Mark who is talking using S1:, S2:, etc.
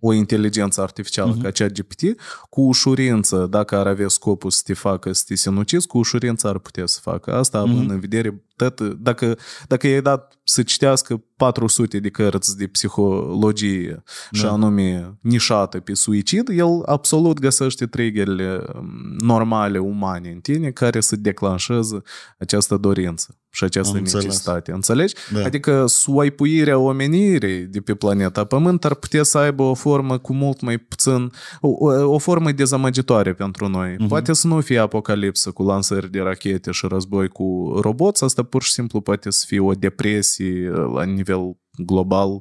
S1: o inteligență artificială uh-huh. ca cea GPT, cu ușurință, dacă ar avea scopul să te facă să te sinucizi, cu ușurință ar putea să facă asta, uh-huh. având mhm. în vedere, tot, dacă, dacă i-ai dat să citească 400 de cărți de psihologie da. și anume nișată pe suicid, el absolut găsește triggerele mm, normale, umane în tine, care să declanșeze această dorință și această Am necesitate. Înțeles. Înțelegi? Da. Adică swipe omenirii de pe planeta Pământ ar putea să aibă o formă cu mult mai puțin, o, o formă dezamăgitoare pentru noi. Uh-huh. Poate să nu fie apocalipsă cu lansări de rachete și război cu roboți, asta pur și simplu poate să fie o depresie la nivel global